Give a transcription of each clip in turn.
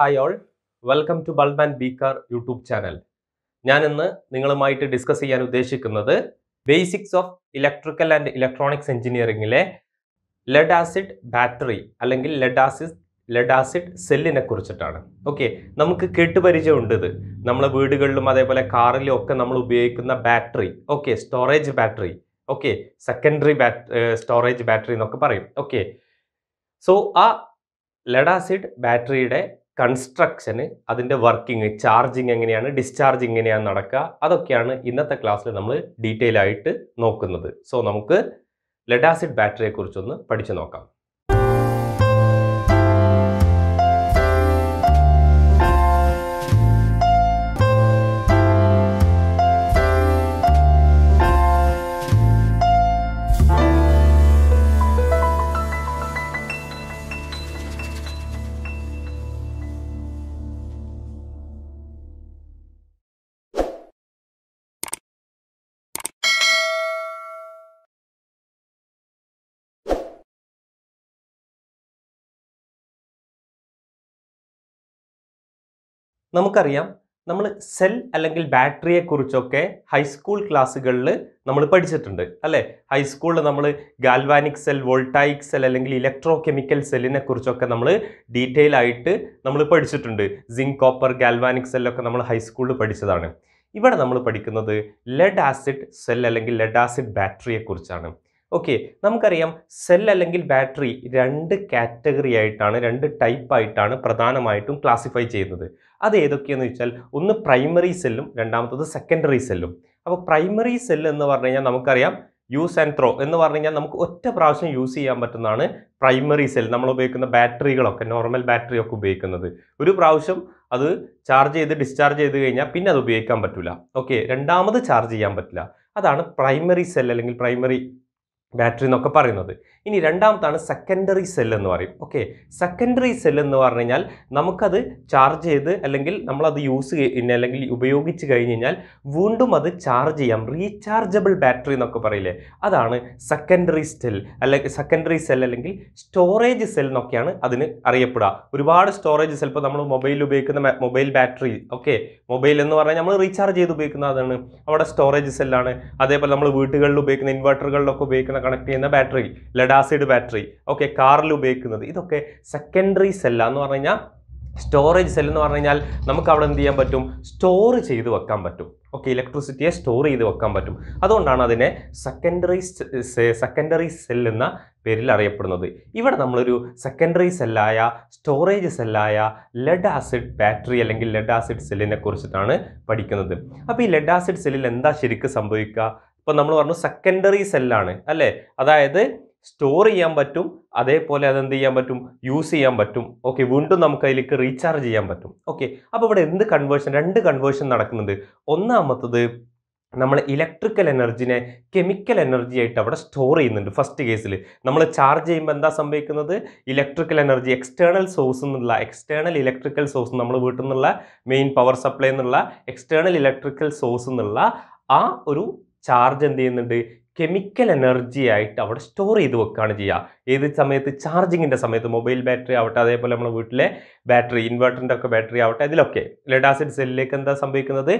hi all welcome to bulb and beaker YouTube channel ഞാൻ ഇന്ന് നിങ്ങളുമായിട്ട് ഡിസ്കസ് ചെയ്യാൻ ഉദ്ദേശിക്കുന്നത് basics of electrical and electronics എഞ്ചിനീയറിംഗിലെ ലെഡ് ആസിഡ് ബാറ്ററി അല്ലെങ്കിൽ ലെഡ് ആസിഡ് ലെഡ് ആസിഡ് സെല്ലിനെ കുറിച്ചിട്ടാണ് ഓക്കെ നമുക്ക് കേട്ടുപരിചയമുണ്ട് ഇത് നമ്മളെ വീടുകളിലും അതേപോലെ കാറിലും ഒക്കെ നമ്മൾ ഉപയോഗിക്കുന്ന battery okay storage battery okay secondary storage battery എന്നൊക്കെ പറയും ഓക്കെ സോ ആ ലെഡ് ആസിഡ് ബാറ്ററിയുടെ കൺസ്ട്രക്ഷന് അതിൻ്റെ വർക്കിംഗ് ചാർജിങ് എങ്ങനെയാണ് ഡിസ്ചാർജ് എങ്ങനെയാണ് നടക്കുക അതൊക്കെയാണ് ഇന്നത്തെ ക്ലാസ്സിൽ നമ്മൾ ഡീറ്റെയിൽ ആയിട്ട് നോക്കുന്നത് സോ നമുക്ക് ലെഡാസിഡ് ബാറ്ററിയെക്കുറിച്ചൊന്ന് പഠിച്ചു നോക്കാം നമുക്കറിയാം നമ്മൾ സെൽ അല്ലെങ്കിൽ ബാറ്ററിയെക്കുറിച്ചൊക്കെ ഹൈസ്കൂൾ ക്ലാസ്സുകളിൽ നമ്മൾ പഠിച്ചിട്ടുണ്ട് അല്ലേ ഹൈസ്കൂളിൽ നമ്മൾ ഗാൽവാനിക് സെൽ വോൾട്ടായിക് സെൽ അല്ലെങ്കിൽ ഇലക്ട്രോ കെമിക്കൽ സെല്ലിനെ കുറിച്ചൊക്കെ നമ്മൾ ഡീറ്റെയിൽ ആയിട്ട് നമ്മൾ പഠിച്ചിട്ടുണ്ട് സിങ്ക് കോപ്പർ ഗാൽവാനിക് സെല്ലൊക്കെ നമ്മൾ ഹൈസ്കൂളിൽ പഠിച്ചതാണ് ഇവിടെ നമ്മൾ പഠിക്കുന്നത് ലെഡ് ആസിഡ് സെൽ അല്ലെങ്കിൽ ലെഡ് ആസിഡ് ബാറ്ററിയെക്കുറിച്ചാണ് ഓക്കെ നമുക്കറിയാം സെൽ അല്ലെങ്കിൽ ബാറ്ററി രണ്ട് കാറ്റഗറി ആയിട്ടാണ് രണ്ട് ടൈപ്പ് ആയിട്ടാണ് പ്രധാനമായിട്ടും ക്ലാസിഫൈ ചെയ്യുന്നത് അത് ഏതൊക്കെയെന്ന് വെച്ചാൽ ഒന്ന് പ്രൈമറി സെല്ലും രണ്ടാമത്തത് സെക്കൻഡറി സെല്ലും അപ്പോൾ പ്രൈമറി സെൽ എന്ന് പറഞ്ഞു കഴിഞ്ഞാൽ നമുക്കറിയാം യൂസ് ആൻഡ് ത്രോ എന്ന് പറഞ്ഞു കഴിഞ്ഞാൽ നമുക്ക് ഒറ്റ പ്രാവശ്യം യൂസ് ചെയ്യാൻ പറ്റുന്നതാണ് പ്രൈമറി സെൽ നമ്മൾ ഉപയോഗിക്കുന്ന ബാറ്ററികളൊക്കെ നോർമൽ ബാറ്ററി ഒക്കെ ഉപയോഗിക്കുന്നത് ഒരു പ്രാവശ്യം അത് ചാർജ് ചെയ്ത് ഡിസ്ചാർജ് ചെയ്ത് കഴിഞ്ഞാൽ പിന്നെ അത് ഉപയോഗിക്കാൻ പറ്റില്ല ഓക്കെ രണ്ടാമത് ചാർജ് ചെയ്യാൻ പറ്റില്ല അതാണ് പ്രൈമറി സെൽ അല്ലെങ്കിൽ പ്രൈമറി ബാറ്ററി എന്നൊക്കെ പറയുന്നത് ഇനി രണ്ടാമത്താണ് സെക്കൻഡറി സെൽ എന്ന് പറയും ഓക്കെ സെക്കൻഡറി സെൽ എന്ന് പറഞ്ഞു കഴിഞ്ഞാൽ നമുക്കത് ചാർജ് ചെയ്ത് അല്ലെങ്കിൽ നമ്മളത് യൂസ് അല്ലെങ്കിൽ ഉപയോഗിച്ച് കഴിഞ്ഞ് കഴിഞ്ഞാൽ വീണ്ടും അത് ചാർജ് ചെയ്യാം റീചാർജബിൾ ബാറ്ററി എന്നൊക്കെ പറയില്ലേ അതാണ് സെക്കൻഡറി സെൽ അല്ലെങ്കിൽ സെക്കൻഡറി സെൽ അല്ലെങ്കിൽ സ്റ്റോറേജ് സെൽ എന്നൊക്കെയാണ് അതിന് അറിയപ്പെടുക ഒരുപാട് സ്റ്റോറേജ് സെൽ ഇപ്പോൾ നമ്മൾ മൊബൈൽ ഉപയോഗിക്കുന്ന മൊബൈൽ ബാറ്ററി ഓക്കെ മൊബൈൽ എന്ന് പറഞ്ഞാൽ നമ്മൾ റീചാർജ് ചെയ്ത് ഉപയോഗിക്കുന്ന അതാണ് അവിടെ സ്റ്റോറേജ് സെല്ലാണ് അതേപോലെ നമ്മൾ വീട്ടുകളിൽ ഉപയോഗിക്കുന്ന ഇൻവെർട്ടറുകളിലൊക്കെ ഉപയോഗിക്കുന്ന കണക്ട് ചെയ്യുന്ന battery lead acid battery okay കാറിൽ ഉപയോഗിക്കുന്നത് ഇതൊക്കെ സെക്കൻഡറി സെല്ല എന്ന് പറഞ്ഞു കഴിഞ്ഞാൽ സ്റ്റോറേജ് സെൽ എന്ന് പറഞ്ഞു കഴിഞ്ഞാൽ നമുക്ക് അവിടെ എന്ത് ചെയ്യാൻ പറ്റും സ്റ്റോർ ചെയ്ത് വെക്കാൻ പറ്റും ഓക്കെ ഇലക്ട്രിസിറ്റിയെ സ്റ്റോർ ചെയ്ത് വെക്കാൻ പറ്റും അതുകൊണ്ടാണ് അതിനെ സെക്കൻഡറി സെക്കൻഡറി സെൽ എന്ന പേരിൽ അറിയപ്പെടുന്നത് ഇവിടെ നമ്മളൊരു സെക്കൻഡറി സെല്ലായ സ്റ്റോറേജ് സെല്ലായ ലെഡ് ആസിഡ് ബാറ്ററി അല്ലെങ്കിൽ ലെഡ് ആസിഡ് സെല്ലിനെ കുറിച്ചിട്ടാണ് പഠിക്കുന്നത് അപ്പോൾ ഈ ലെഡ് ആസിഡ് സെല്ലിൽ എന്താ ശരിക്കും സംഭവിക്കുക ഇപ്പം നമ്മൾ പറഞ്ഞു സെക്കൻഡറി സെല്ലാണ് അല്ലേ അതായത് സ്റ്റോർ ചെയ്യാൻ പറ്റും അതേപോലെ അതെന്ത് ചെയ്യാൻ പറ്റും യൂസ് ചെയ്യാൻ പറ്റും ഓക്കെ വീണ്ടും നമുക്ക് അതിലേക്ക് റീചാർജ് ചെയ്യാൻ പറ്റും ഓക്കെ അപ്പോൾ ഇവിടെ എന്ത് കൺവേർഷൻ രണ്ട് കൺവേർഷൻ നടക്കുന്നുണ്ട് ഒന്നാമത്തത് നമ്മൾ ഇലക്ട്രിക്കൽ എനർജിനെ കെമിക്കൽ എനർജി ആയിട്ട് അവിടെ സ്റ്റോർ ചെയ്യുന്നുണ്ട് ഫസ്റ്റ് കേസിൽ നമ്മൾ ചാർജ് ചെയ്യുമ്പോൾ എന്താ സംഭവിക്കുന്നത് ഇലക്ട്രിക്കൽ എനർജി എക്സ്റ്റേണൽ സോഴ്സ് എന്നുള്ള എക്സ്റ്റേണൽ ഇലക്ട്രിക്കൽ സോഴ്സ് നമ്മൾ വീട്ടിൽ നിന്നുള്ള മെയിൻ പവർ സപ്ലൈ എന്നുള്ള എക്സ്റ്റേണൽ ഇലക്ട്രിക്കൽ സോഴ്സ് എന്നുള്ള ആ ഒരു ചാർജ് എന്ത് ചെയ്യുന്നുണ്ട് കെമിക്കൽ എനർജി ആയിട്ട് അവിടെ സ്റ്റോർ ചെയ്ത് വെക്കുകയാണ് ചെയ്യുക ഏത് സമയത്ത് ചാർജിങ്ങിൻ്റെ സമയത്ത് മൊബൈൽ ബാറ്ററി ആവട്ടെ അതേപോലെ നമ്മുടെ വീട്ടിലെ ബാറ്ററി ഇൻവെർട്ടറിൻ്റെ ഒക്കെ ബാറ്ററി ആവട്ടെ അതിലൊക്കെ ആസിഡ് സെല്ലിലേക്ക് എന്താ സംഭവിക്കുന്നത്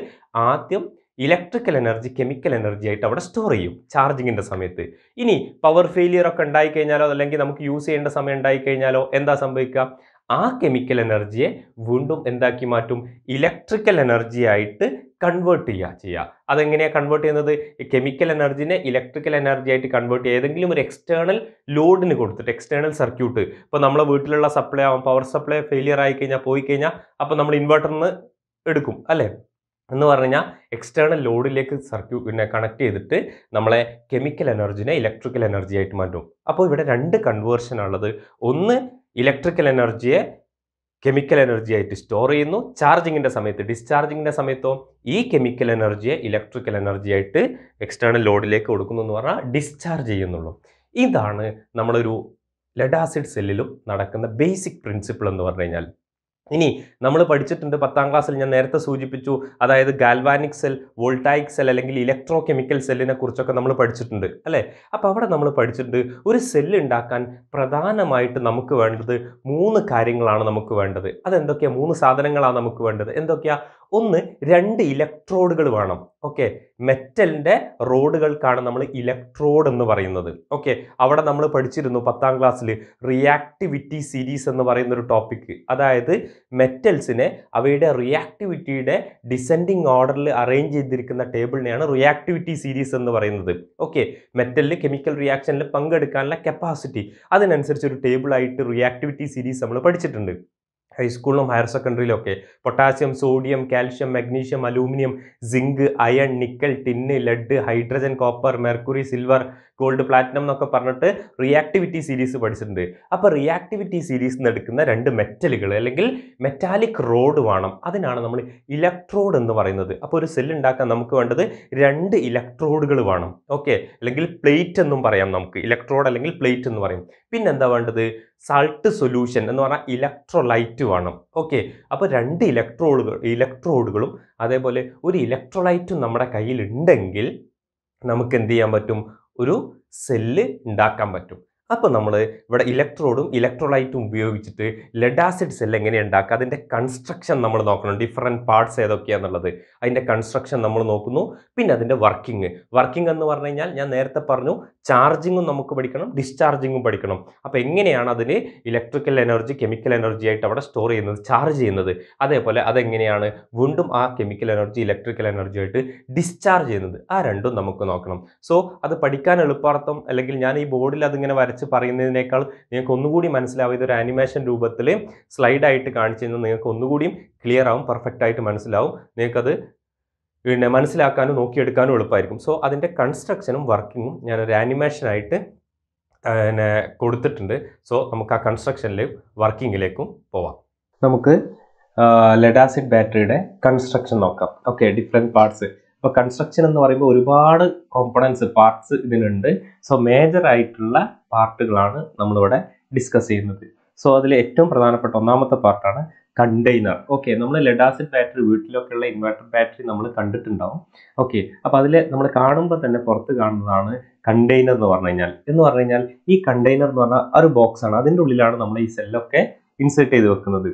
ആദ്യം ഇലക്ട്രിക്കൽ എനർജി കെമിക്കൽ എനർജി ആയിട്ട് അവിടെ സ്റ്റോർ ചെയ്യും ചാർജിങ്ങിൻ്റെ സമയത്ത് ഇനി പവർ ഫെയിലിയർ ഒക്കെ ഉണ്ടായിക്കഴിഞ്ഞാലോ അല്ലെങ്കിൽ നമുക്ക് യൂസ് ചെയ്യേണ്ട സമയം ഉണ്ടായിക്കഴിഞ്ഞാലോ എന്താ സംഭവിക്കുക ആ കെമിക്കൽ എനർജിയെ വീണ്ടും എന്താക്കി മാറ്റും ഇലക്ട്രിക്കൽ എനർജി ആയിട്ട് കൺവേർട്ട് ചെയ്യുക ചെയ്യുക അതെങ്ങനെയാണ് കൺവേർട്ട് ചെയ്യുന്നത് കെമിക്കൽ എനർജിനെ ഇലക്ട്രിക്കൽ എനർജി ആയിട്ട് കൺവേർട്ട് ചെയ്യുക ഏതെങ്കിലും ഒരു എക്സ്റ്റേണൽ ലോഡിന് കൊടുത്തിട്ട് എക്സ്റ്റേണൽ സർക്യൂട്ട് ഇപ്പോൾ നമ്മളെ വീട്ടിലുള്ള സപ്ലൈ ആവാം പവർ സപ്ലൈ ഫെയിലിയർ ആയി കഴിഞ്ഞാൽ പോയി കഴിഞ്ഞാൽ അപ്പോൾ നമ്മൾ ഇൻവെർട്ടറിൽ നിന്ന് എടുക്കും അല്ലേ എന്ന് പറഞ്ഞു കഴിഞ്ഞാൽ എക്സ്റ്റേണൽ ലോഡിലേക്ക് സർക്യൂ പിന്നെ കണക്ട് ചെയ്തിട്ട് നമ്മളെ കെമിക്കൽ എനർജിനെ ഇലക്ട്രിക്കൽ എനർജി ആയിട്ട് മാറ്റും അപ്പോൾ ഇവിടെ രണ്ട് കൺവേർഷൻ ഉള്ളത് ഒന്ന് ഇലക്ട്രിക്കൽ എനർജിയെ കെമിക്കൽ എനർജി ആയിട്ട് സ്റ്റോർ ചെയ്യുന്നു ചാർജിങ്ങിൻ്റെ സമയത്ത് ഡിസ്ചാർജിങ്ങിൻ്റെ സമയത്തോ ഈ കെമിക്കൽ എനർജിയെ ഇലക്ട്രിക്കൽ എനർജി ആയിട്ട് എക്സ്റ്റേണൽ ലോഡിലേക്ക് കൊടുക്കുന്നു എന്ന് പറഞ്ഞാൽ ഡിസ്ചാർജ് ചെയ്യുന്നുള്ളൂ ഇതാണ് നമ്മളൊരു ലെഡ് ആസിഡ് സെല്ലിലും നടക്കുന്ന ബേസിക് പ്രിൻസിപ്പിൾ എന്ന് പറഞ്ഞു കഴിഞ്ഞാൽ ഇനി നമ്മൾ പഠിച്ചിട്ടുണ്ട് പത്താം ക്ലാസ്സിൽ ഞാൻ നേരത്തെ സൂചിപ്പിച്ചു അതായത് ഗാൽവാനിക് സെൽ വോൾട്ടായിക് സെൽ അല്ലെങ്കിൽ ഇലക്ട്രോ കെമിക്കൽ സെല്ലിനെ കുറിച്ചൊക്കെ നമ്മൾ പഠിച്ചിട്ടുണ്ട് അല്ലേ അപ്പോൾ അവിടെ നമ്മൾ പഠിച്ചിട്ടുണ്ട് ഒരു സെല്ല് ഉണ്ടാക്കാൻ പ്രധാനമായിട്ട് നമുക്ക് വേണ്ടത് മൂന്ന് കാര്യങ്ങളാണ് നമുക്ക് വേണ്ടത് അതെന്തൊക്കെയാണ് മൂന്ന് സാധനങ്ങളാണ് നമുക്ക് വേണ്ടത് എന്തൊക്കെയാ ഒന്ന് രണ്ട് ഇലക്ട്രോഡുകൾ വേണം ഓക്കെ മെറ്റലിൻ്റെ റോഡുകൾക്കാണ് നമ്മൾ ഇലക്ട്രോഡ് എന്ന് പറയുന്നത് ഓക്കെ അവിടെ നമ്മൾ പഠിച്ചിരുന്നു പത്താം ക്ലാസ്സിൽ റിയാക്ടിവിറ്റി സീരീസ് എന്ന് പറയുന്ന ഒരു ടോപ്പിക് അതായത് മെറ്റൽസിനെ അവയുടെ റിയാക്ടിവിറ്റിയുടെ ഡിസെൻഡിങ് ഓർഡറിൽ അറേഞ്ച് ചെയ്തിരിക്കുന്ന ടേബിളിനെയാണ് റിയാക്ടിവിറ്റി സീരീസ് എന്ന് പറയുന്നത് ഓക്കെ മെറ്റലിൽ കെമിക്കൽ റിയാക്ഷനിൽ പങ്കെടുക്കാനുള്ള കപ്പാസിറ്റി അതിനനുസരിച്ച് ഒരു ടേബിളായിട്ട് റിയാക്ടിവിറ്റി സീരീസ് നമ്മൾ പഠിച്ചിട്ടുണ്ട് ഹൈസ്കൂളിലും ഹയർ സെക്കൻഡറിയിലും ഒക്കെ potassium sodium calcium magnesium aluminium zinc iron nickel tin lead hydrogen copper mercury silver gold platinum എന്നൊക്കെ പറഞ്ഞിട്ട് റിയാക്ടിവിറ്റി സീരീസ് പഠിച്ചിട്ടുണ്ട് അപ്പോൾ റിയാക്ടിവിറ്റി സീരീസ് നിന്ന് എടുക്കുന്ന രണ്ട് മെറ്റലുകൾ അല്ലെങ്കിൽ മെറ്റാലിക് റോഡ് വേണം അതിനാണ് നമ്മൾ ഇലക്ട്രോഡ് എന്ന് പറയുന്നത് അപ്പോൾ ഒരു സെല്ല് ഉണ്ടാക്കാൻ നമുക്ക് വേണ്ടത് രണ്ട് ഇലക്ട്രോഡുകൾ വേണം ഓക്കെ അല്ലെങ്കിൽ പ്ലേറ്റ് എന്നും പറയാം നമുക്ക് ഇലക്ട്രോഡ് അല്ലെങ്കിൽ പ്ലേറ്റ് എന്ന് പറയും പിന്നെ എന്താ വേണ്ടത് സാൾട്ട് സൊല്യൂഷൻ എന്ന് പറഞ്ഞാൽ ഇലക്ട്രോലൈറ്റ് വേണം ഓക്കെ അപ്പോൾ രണ്ട് ഇലക്ട്രോഡുകൾ ഇലക്ട്രോഡുകളും അതേപോലെ ഒരു ഇലക്ട്രോലൈറ്റും നമ്മുടെ കയ്യിലുണ്ടെങ്കിൽ നമുക്ക് എന്ത് ചെയ്യാൻ പറ്റും ഒരു സെല്ല് ഉണ്ടാക്കാൻ പറ്റും അപ്പോൾ നമ്മൾ ഇവിടെ ഇലക്ട്രോഡും ഇലക്ട്രോലൈറ്റും ഉപയോഗിച്ചിട്ട് ലെഡ് ആസിഡ് സെൽ എങ്ങനെ ഉണ്ടാക്കുക അതിൻ്റെ കൺസ്ട്രക്ഷൻ നമ്മൾ നോക്കണം ഡിഫറെൻറ്റ് പാർട്സ് ഏതൊക്കെയാണെന്നുള്ളത് അതിൻ്റെ കൺസ്ട്രക്ഷൻ നമ്മൾ നോക്കുന്നു പിന്നെ അതിൻ്റെ വർക്കിംഗ് വർക്കിംഗ് എന്ന് പറഞ്ഞു കഴിഞ്ഞാൽ ഞാൻ നേരത്തെ പറഞ്ഞു ചാർജിങ്ങും നമുക്ക് പഠിക്കണം ഡിസ്ചാർജിങ്ങും പഠിക്കണം അപ്പോൾ എങ്ങനെയാണ് അതിന് ഇലക്ട്രിക്കൽ എനർജി കെമിക്കൽ എനർജി ആയിട്ട് അവിടെ സ്റ്റോർ ചെയ്യുന്നത് ചാർജ് ചെയ്യുന്നത് അതേപോലെ അതെങ്ങനെയാണ് വീണ്ടും ആ കെമിക്കൽ എനർജി ഇലക്ട്രിക്കൽ എനർജി ആയിട്ട് ഡിസ്ചാർജ് ചെയ്യുന്നത് ആ രണ്ടും നമുക്ക് നോക്കണം സോ അത് പഠിക്കാൻ എളുപ്പാർത്ഥം അല്ലെങ്കിൽ ഞാൻ ഈ ബോർഡിൽ അതിങ്ങനെ വരച്ച് വരച്ച് പറയുന്നതിനേക്കാൾ നിങ്ങൾക്ക് ഒന്നുകൂടി മനസ്സിലാവും ഇതൊരു ആനിമേഷൻ രൂപത്തിൽ സ്ലൈഡായിട്ട് കാണിച്ചു കഴിഞ്ഞാൽ നിങ്ങൾക്ക് ഒന്നുകൂടിയും ക്ലിയർ ആവും പെർഫെക്റ്റ് ആയിട്ട് മനസ്സിലാവും നിങ്ങൾക്കത് പിന്നെ മനസ്സിലാക്കാനും നോക്കിയെടുക്കാനും എളുപ്പമായിരിക്കും സോ അതിൻ്റെ കൺസ്ട്രക്ഷനും വർക്കിങ്ങും ഞാനൊരു ആനിമേഷനായിട്ട് പിന്നെ കൊടുത്തിട്ടുണ്ട് സോ നമുക്ക് ആ കൺസ്ട്രക്ഷനിലേക്കും വർക്കിങ്ങിലേക്കും പോവാം നമുക്ക് ലെഡാസിഡ് ബാറ്ററിയുടെ കൺസ്ട്രക്ഷൻ നോക്കാം ഓക്കെ ഡിഫറെൻറ്റ് പാർട്സ് ഇപ്പൊ കൺസ്ട്രക്ഷൻ എന്ന് പറയുമ്പോൾ ഒരുപാട് കോമ്പണൻസ് പാർട്സ് ഇതിനുണ്ട് സോ മേജർ ആയിട്ടുള്ള പാർട്ടുകളാണ് നമ്മളിവിടെ ഡിസ്കസ് ചെയ്യുന്നത് സോ അതിൽ ഏറ്റവും പ്രധാനപ്പെട്ട ഒന്നാമത്തെ പാർട്ടാണ് കണ്ടെയ്നർ ഓക്കെ നമ്മൾ ലെഡാസിഡ് ബാറ്ററി വീട്ടിലൊക്കെ ഉള്ള ഇൻവെർട്ടർ ബാറ്ററി നമ്മൾ കണ്ടിട്ടുണ്ടാവും ഓക്കെ അപ്പോൾ അതിൽ നമ്മൾ കാണുമ്പോൾ തന്നെ പുറത്ത് കാണുന്നതാണ് കണ്ടെയ്നർ എന്ന് പറഞ്ഞു എന്ന് പറഞ്ഞു ഈ കണ്ടെയ്നർ എന്ന് പറഞ്ഞാൽ ഒരു ബോക്സ് ആണ് അതിൻ്റെ ഉള്ളിലാണ് നമ്മൾ ഈ സെല്ലൊക്കെ ഇൻസേർട്ട് ചെയ്ത് വെക്കുന്നത്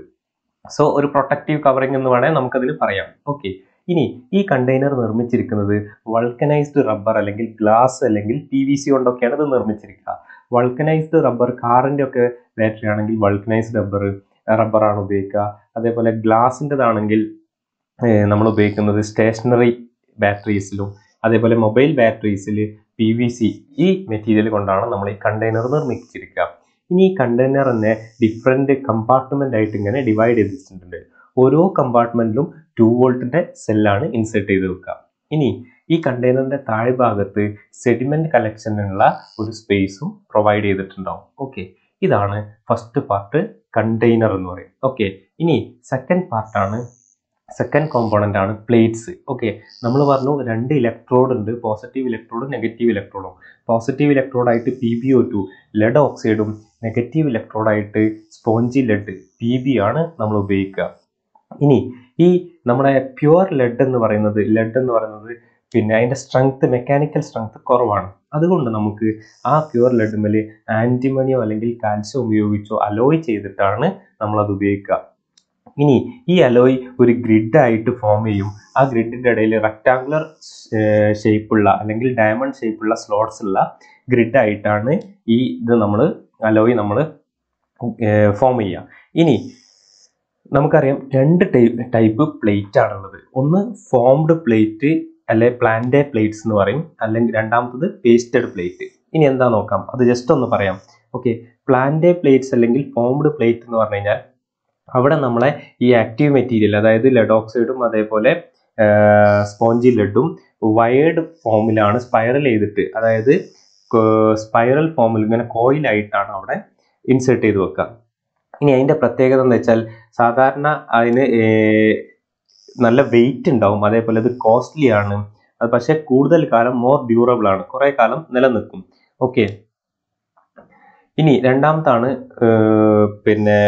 സോ ഒരു പ്രൊട്ടക്റ്റീവ് കവറിംഗ് എന്ന് വേണേൽ നമുക്കതിന് പറയാം ഓക്കെ ഇനി ഈ കണ്ടെയ്നർ നിർമ്മിച്ചിരിക്കുന്നത് വൾക്കനൈസ്ഡ് റബ്ബർ അല്ലെങ്കിൽ ഗ്ലാസ് അല്ലെങ്കിൽ പി വി സി കൊണ്ടൊക്കെയാണ് ഇത് നിർമ്മിച്ചിരിക്കുക വൾക്കനൈസ്ഡ് റബ്ബർ കാറിൻ്റെ ഒക്കെ ബാറ്ററി ആണെങ്കിൽ വൾക്കനൈസ്ഡ് റബ്ബർ റബ്ബറാണ് ഉപയോഗിക്കുക അതേപോലെ ഗ്ലാസിൻ്റെതാണെങ്കിൽ നമ്മൾ ഉപയോഗിക്കുന്നത് സ്റ്റേഷനറി ബാറ്ററീസിലും അതേപോലെ മൊബൈൽ ബാറ്ററീസിൽ പി വി സി ഈ മെറ്റീരിയൽ കൊണ്ടാണ് നമ്മൾ ഈ കണ്ടെയ്നർ നിർമ്മിച്ചിരിക്കുക ഇനി ഈ കണ്ടെയ്നർ തന്നെ ഡിഫറെൻറ്റ് കമ്പാർട്ട്മെൻ്റ് ആയിട്ട് ഇങ്ങനെ ഡിവൈഡ് ചെയ്തിട്ടുണ്ട് ഓരോ കമ്പാർട്ട്മെന്റിലും ടു വോൾട്ടിന്റെ സെല്ലാണ് ഇൻസേർട്ട് ചെയ്ത് വെക്കുക ഇനി ഈ കണ്ടെയ്നറിന്റെ താഴ്ഭാഗത്ത് സെഡിമെന്റ് കളക്ഷനുള്ള ഒരു സ്പേസും പ്രൊവൈഡ് ചെയ്തിട്ടുണ്ടാവും ഓക്കെ ഇതാണ് ഫസ്റ്റ് പാർട്ട് കണ്ടെയ്നർ എന്ന് പറയും ഓക്കെ ഇനി സെക്കൻഡ് പാർട്ടാണ് സെക്കൻഡ് കോമ്പോണൻ്റ് ആണ് പ്ലേറ്റ്സ് ഓക്കെ നമ്മൾ പറഞ്ഞു രണ്ട് ഇലക്ട്രോഡ് ഉണ്ട് പോസിറ്റീവ് ഇലക്ട്രോഡും നെഗറ്റീവ് ഇലക്ട്രോഡും പോസിറ്റീവ് ഇലക്ട്രോഡായിട്ട് P B O two lead ഓക്സൈഡും നെഗറ്റീവ് ഇലക്ട്രോഡായിട്ട് സ്പോഞ്ചി ലെഡ് പി ബി ആണ് നമ്മൾ ഉപയോഗിക്കുക ഇനി ഈ നമ്മുടെ പ്യുവർ ലെഡ് എന്ന് പറയുന്നത് ലെഡ് എന്ന് പറയുന്നത് പിന്നെ അതിൻ്റെ സ്ട്രെങ്ത് മെക്കാനിക്കൽ സ്ട്രെങ്ത് കുറവാണ് അതുകൊണ്ട് നമുക്ക് ആ പ്യുവർ മേലെ ആൻറ്റിമണിയോ അല്ലെങ്കിൽ കാൽസ്യം ഉപയോഗിച്ചോ അലോയ് ചെയ്തിട്ടാണ് നമ്മളത് ഉപയോഗിക്കുക ഇനി ഈ അലോയ് ഒരു ഗ്രിഡായിട്ട് ഫോം ചെയ്യും ആ ഗ്രിഡിൻ്റെ ഇടയിൽ റെക്ടാങ്കുലർ ഷേപ്പുള്ള അല്ലെങ്കിൽ ഡയമണ്ട് ഷേപ്പുള്ള സ്ലോട്ട്സ് ഉള്ള ഗ്രിഡായിട്ടാണ് ഈ ഇത് നമ്മൾ അലോയ് നമ്മൾ ഫോം ചെയ്യുക ഇനി നമുക്കറിയാം രണ്ട് ടൈപ്പ് ടൈപ്പ് പ്ലേറ്റ് ആണുള്ളത് ഒന്ന് ഫോംഡ് പ്ലേറ്റ് അല്ലെ പ്ലാന്റെ പ്ലേറ്റ്സ് എന്ന് പറയും അല്ലെങ്കിൽ രണ്ടാമത്തത് പേസ്റ്റഡ് പ്ലേറ്റ് ഇനി എന്താ നോക്കാം അത് ജസ്റ്റ് ഒന്ന് പറയാം ഓക്കെ പ്ലാന്റെ പ്ലേറ്റ്സ് അല്ലെങ്കിൽ ഫോംഡ് പ്ലേറ്റ് എന്ന് പറഞ്ഞു കഴിഞ്ഞാൽ അവിടെ നമ്മളെ ഈ ആക്റ്റീവ് മെറ്റീരിയൽ അതായത് ലെഡ് ഓക്സൈഡും അതേപോലെ സ്പോഞ്ചി ലെഡും വയേർഡ് ഫോമിലാണ് സ്പൈറൽ ചെയ്തിട്ട് അതായത് സ്പൈറൽ ഫോമിൽ ഇങ്ങനെ കോയിലായിട്ടാണ് അവിടെ ഇൻസേർട്ട് ചെയ്ത് വെക്കുക ഇനി അതിൻ്റെ പ്രത്യേകത എന്ന് വെച്ചാൽ സാധാരണ അതിന് നല്ല വെയിറ്റ് ഉണ്ടാവും അതേപോലെ അത് കോസ്റ്റ്ലി ആണ് അത് പക്ഷേ കൂടുതൽ കാലം മോർ ഡ്യൂറബിൾ ആണ് കുറേ കാലം നിലനിൽക്കും ഓക്കെ ഇനി രണ്ടാമത്താണ് പിന്നെ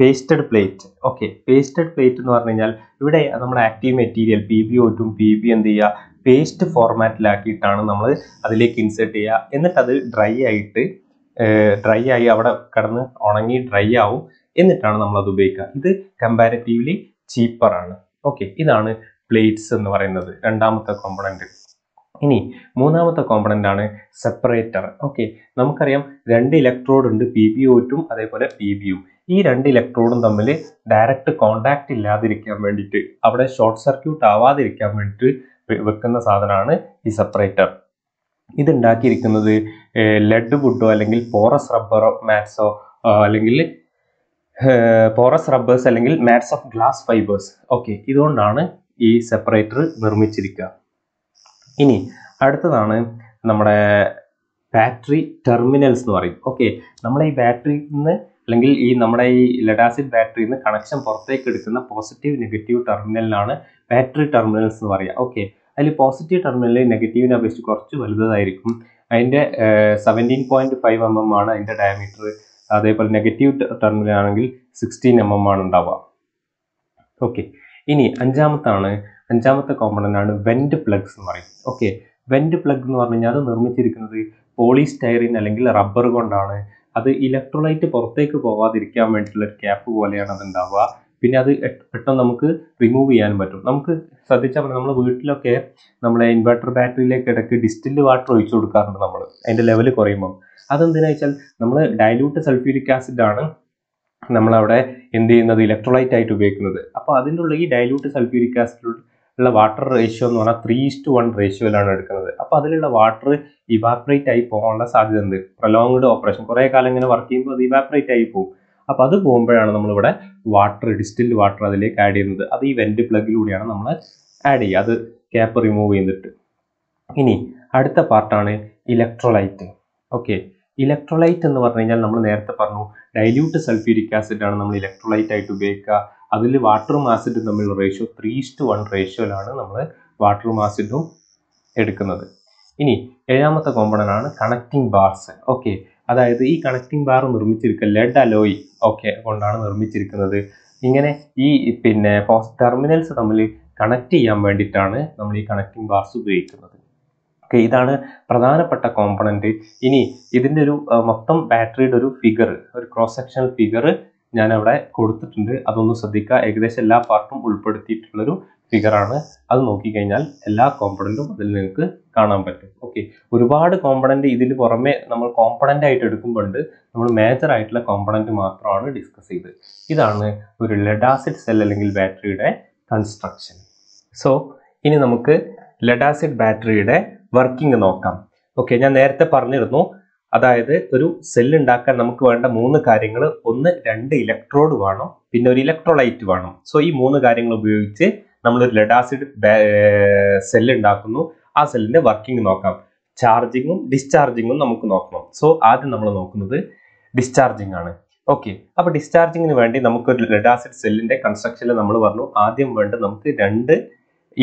pasted plate okay pasted plate എന്ന് പറഞ്ഞു കഴിഞ്ഞാൽ ഇവിടെ നമ്മുടെ ആക്റ്റീവ് മെറ്റീരിയൽ പി ബി ഒറ്റും പി ബി എന്ത് ചെയ്യുക പേസ്റ്റ് ഫോർമാറ്റിലാക്കിയിട്ടാണ് നമ്മൾ അതിലേക്ക് ഇൻസേർട്ട് ചെയ്യുക എന്നിട്ട് അത് ഡ്രൈ ആയിട്ട് ഡ്രൈ ആയി അവിടെ കിടന്ന് ഉണങ്ങി ഡ്രൈ ആവും എന്നിട്ടാണ് നമ്മൾ അത് ഉപയോഗിക്കുക ഇത് കമ്പാരിറ്റീവ്ലി ചീപ്പറാണ് ഓക്കെ ഇതാണ് പ്ലേറ്റ്സ് എന്ന് പറയുന്നത് രണ്ടാമത്തെ കോമ്പണൻറ്റ് ഇനി മൂന്നാമത്തെ കോമ്പണൻ്റ് ആണ് സെപ്പറേറ്റർ ഓക്കെ നമുക്കറിയാം രണ്ട് ഇലക്ട്രോഡ് ഉണ്ട് പി ബി ഒറ്റും അതേപോലെ പി യു ഈ രണ്ട് ഇലക്ട്രോഡും തമ്മിൽ ഡയറക്റ്റ് കോണ്ടാക്ട് ഇല്ലാതിരിക്കാൻ വേണ്ടിയിട്ട് അവിടെ ഷോർട്ട് സർക്യൂട്ട് ആവാതിരിക്കാൻ വേണ്ടിയിട്ട് വെക്കുന്ന സാധനമാണ് ഈ സെപ്പറേറ്റർ ഇതുണ്ടാക്കിയിരിക്കുന്നത് ലെഡ് വുഡോ അല്ലെങ്കിൽ പോറസ് റബ്ബറോ മാറ്റ്സോ അല്ലെങ്കിൽ പോറസ് റബ്ബേഴ്സ് അല്ലെങ്കിൽ mats of glass fibres okay ഇതുകൊണ്ടാണ് ഈ സെപ്പറേറ്റർ നിർമ്മിച്ചിരിക്കുക ഇനി അടുത്തതാണ് നമ്മുടെ ബാറ്ററി ടെർമിനൽസ് എന്ന് പറയും ഓക്കെ നമ്മളെ ഈ ബാറ്ററിയിൽ നിന്ന് അല്ലെങ്കിൽ ഈ നമ്മുടെ ഈ ലഡാസിഡ് ബാറ്ററിയിൽ നിന്ന് കണക്ഷൻ പുറത്തേക്ക് എടുക്കുന്ന പോസിറ്റീവ് നെഗറ്റീവ് ടെർമിനലിനാണ് ബാറ്ററി ടെർമിനൽസ് എന്ന് പറയുക ഓക്കെ അതിൽ പോസിറ്റീവ് ടെർമിനൽ നെഗറ്റീവിനെ അപേക്ഷിച്ച് കുറച്ച് വലുതായിരിക്കും അതിൻ്റെ seventeen point five M M ആണ് അതിൻ്റെ ഡയമീറ്റർ അതേപോലെ നെഗറ്റീവ് ടേമിലാണെങ്കിൽ സിക്സ്റ്റീൻ എം എം ആണ് ഉണ്ടാവുക ഓക്കെ ഇനി അഞ്ചാമത്താണ് അഞ്ചാമത്തെ കോമ്പണൻ്റ് ആണ് വെൻറ്റ് പ്ലഗ്സ് എന്ന് പറയും ഓക്കെ വെൻറ്റ് പ്ലഗ് എന്ന് പറഞ്ഞു കഴിഞ്ഞാൽ അത് നിർമ്മിച്ചിരിക്കുന്നത് പോളിസ്റ്റൈറിൻ അല്ലെങ്കിൽ റബ്ബർ കൊണ്ടാണ് അത് ഇലക്ട്രോലൈറ്റ് പുറത്തേക്ക് പോവാതിരിക്കാൻ വേണ്ടിയിട്ടുള്ള ഒരു ക്യാപ്പ് പോലെയാണ് അത് ഉണ്ടാവുക പിന്നെ അത് പെട്ടെന്ന് നമുക്ക് റിമൂവ് ചെയ്യാനും പറ്റും നമുക്ക് ശ്രദ്ധിച്ചാൽ നമ്മൾ വീട്ടിലൊക്കെ നമ്മളെ ഇൻവെർട്ടർ ബാറ്ററിയിലേക്ക് ഇടയ്ക്ക് ഡിസ്റ്റിൽഡ് വാട്ടർ ഒഴിച്ചു കൊടുക്കാറുണ്ട് നമ്മൾ അതിൻ്റെ ലെവൽ കുറയുമ്പോൾ അതെന്തിനാ വെച്ചാൽ നമ്മൾ ഡൈലൂട്ട് സൾഫ്യൂരിക് ആസിഡാണ് നമ്മളവിടെ എന്ത് ചെയ്യുന്നത് ഇലക്ട്രോലൈറ്റ് ആയിട്ട് ഉപയോഗിക്കുന്നത് അപ്പോൾ അതിൻ്റെ ഉള്ള ഈ ഡൈലൂട്ട് സൾഫ്യൂരിക് ആസിഡ് ഉള്ള വാട്ടർ റേഷ്യോ എന്ന് പറഞ്ഞാൽ ത്രീ ഇസ്റ്റ് വൺ റേഷ്യോയിലാണ് എടുക്കുന്നത് അപ്പോൾ അതിലുള്ള വാട്ടർ ഇവാപ്പറേറ്റ് ആയി പോകാനുള്ള സാധ്യത ഉണ്ട് പ്രൊലോങ്ഡ് ഓപ്പറേഷൻ കുറേ കാലം ഇങ്ങനെ വർക്ക് ചെയ്യുമ്പോൾ അത് ഇവാപ്രേറ്റ് ആയി പോകും അപ്പോൾ അത് പോകുമ്പോഴാണ് നമ്മളിവിടെ വാട്ടർ ഡിസ്റ്റിൽഡ് വാട്ടർ അതിലേക്ക് ആഡ് ചെയ്യുന്നത് അത് ഈ വെന്റ് പ്ലഗിലൂടെയാണ് നമ്മൾ ആഡ് ചെയ്യുക അത് ക്യാപ്പ് റിമൂവ് ചെയ്തിട്ട് ഇനി അടുത്ത പാർട്ടാണ് ഇലക്ട്രോലൈറ്റ് ഓക്കെ ഇലക്ട്രോലൈറ്റ് എന്ന് പറഞ്ഞു കഴിഞ്ഞാൽ നമ്മൾ നേരത്തെ പറഞ്ഞു ഡൈല്യൂട്ട് സൾഫ്യൂരിക് ആസിഡ് ആണ് നമ്മൾ ഇലക്ട്രോലൈറ്റ് ആയിട്ട് ഉപയോഗിക്കുക അതിൽ വാട്ടറും ആസിഡും തമ്മിലുള്ള റേഷ്യോ ത്രീ ടു വൺ റേഷ്യോയിലാണ് നമ്മൾ വാട്ടറും ആസിഡും എടുക്കുന്നത് ഇനി ഏഴാമത്തെ കോമ്പണൻ്റ് ആണ് കണക്റ്റിംഗ് ബാർസ് ഓക്കെ അതായത് ഈ കണക്റ്റിംഗ് ബാർ നിർമ്മിച്ചിരിക്കുക ലെഡ് അലോയ് ഒക്കെ കൊണ്ടാണ് നിർമ്മിച്ചിരിക്കുന്നത് ഇങ്ങനെ ഈ പിന്നെ ടെർമിനൽസ് തമ്മിൽ കണക്ട് ചെയ്യാൻ വേണ്ടിയിട്ടാണ് നമ്മൾ ഈ കണക്റ്റിംഗ് ബാർസ് ഉപയോഗിക്കുന്നത് ഓക്കെ ഇതാണ് പ്രധാനപ്പെട്ട കോമ്പണൻറ്റ് ഇനി ഇതിൻ്റെ ഒരു മൊത്തം ബാറ്ററിയുടെ ഒരു ഫിഗർ ഒരു ക്രോസ് സെക്ഷൻ ഫിഗർ ഞാൻ അവിടെ കൊടുത്തിട്ടുണ്ട് അതൊന്ന് ശ്രദ്ധിക്കുക ഏകദേശം എല്ലാ പാർട്ടും ഉൾപ്പെടുത്തിയിട്ടുള്ളൊരു ഫിഗറാണ് അത് നോക്കിക്കഴിഞ്ഞാൽ എല്ലാ കോമ്പണൻറ്റും അതിൽ നിങ്ങൾക്ക് കാണാൻ പറ്റും ഓക്കെ ഒരുപാട് കോമ്പണൻറ്റ് ഇതിന് പുറമെ നമ്മൾ കോമ്പണൻ്റ് ആയിട്ട് എടുക്കുമ്പോണ്ട് നമ്മൾ മേജർ ആയിട്ടുള്ള കോമ്പണൻറ്റ് മാത്രമാണ് ഡിസ്കസ് ചെയ്ത് ഇതാണ് ഒരു ലെഡാസിഡ് സെൽ അല്ലെങ്കിൽ ബാറ്ററിയുടെ കൺസ്ട്രക്ഷൻ സോ ഇനി നമുക്ക് ലെഡാസിഡ് ബാറ്ററിയുടെ വർക്കിംഗ് നോക്കാം ഓക്കെ ഞാൻ നേരത്തെ പറഞ്ഞിരുന്നു അതായത് ഒരു സെല്ലുണ്ടാക്കാൻ ഉണ്ടാക്കാൻ നമുക്ക് വേണ്ട മൂന്ന് കാര്യങ്ങൾ ഒന്ന് രണ്ട് ഇലക്ട്രോഡ് വേണം പിന്നെ ഒരു ഇലക്ട്രോലൈറ്റ് വേണം സോ ഈ മൂന്ന് കാര്യങ്ങൾ ഉപയോഗിച്ച് നമ്മൾ ലെഡ് ആസിഡ് സെൽ ഉണ്ടാക്കുന്നു ആ സെല്ലിന്റെ വർക്കിംഗ് നോക്കാം ചാർജിങ്ങും ഡിസ്ചാർജിങ്ങും നമുക്ക് നോക്കണം സോ ആദ്യം നമ്മൾ നോക്കുന്നത് ഡിസ്ചാർജിങ് ആണ് ഓക്കെ അപ്പൊ ഡിസ്ചാർജിങ്ങിന് വേണ്ടി നമുക്ക് ലെഡ് ആസിഡ് സെല്ലിന്റെ കൺസ്ട്രക്ഷനിൽ നമ്മൾ പറഞ്ഞു ആദ്യം വേണ്ട നമുക്ക് രണ്ട്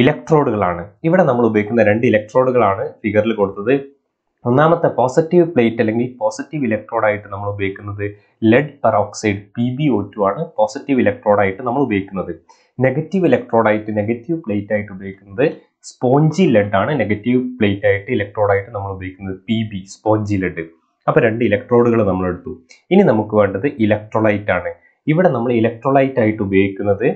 ഇലക്ട്രോഡുകളാണ് ഇവിടെ നമ്മൾ ഉപയോഗിക്കുന്ന രണ്ട് ഇലക്ട്രോഡുകളാണ് ഫിഗറിൽ കൊടുത്തത് ഒന്നാമത്തെ പോസിറ്റീവ് പ്ലേറ്റ് അല്ലെങ്കിൽ പോസിറ്റീവ് ഇലക്ട്രോഡായിട്ട് നമ്മൾ ഉപയോഗിക്കുന്നത് lead peroxide P B O two ആണ് പോസിറ്റീവ് ഇലക്ട്രോഡായിട്ട് നമ്മൾ ഉപയോഗിക്കുന്നത് നെഗറ്റീവ് ഇലക്ട്രോഡായിട്ട് നെഗറ്റീവ് പ്ലേറ്റ് ആയിട്ട് ഉപയോഗിക്കുന്നത് സ്പോഞ്ചി ലെഡ് ആണ് നെഗറ്റീവ് പ്ലേറ്റ് ആയിട്ട് ഇലക്ട്രോഡായിട്ട് നമ്മൾ ഉപയോഗിക്കുന്നത് പി ബി സ്പോഞ്ചി ലെഡ് അപ്പോൾ രണ്ട് ഇലക്ട്രോഡുകൾ നമ്മൾ എടുത്തു ഇനി നമുക്ക് വേണ്ടത് ഇലക്ട്രോലൈറ്റ് ആണ് ഇവിടെ നമ്മൾ ഇലക്ട്രോലൈറ്റ് ആയിട്ട് ഉപയോഗിക്കുന്നത്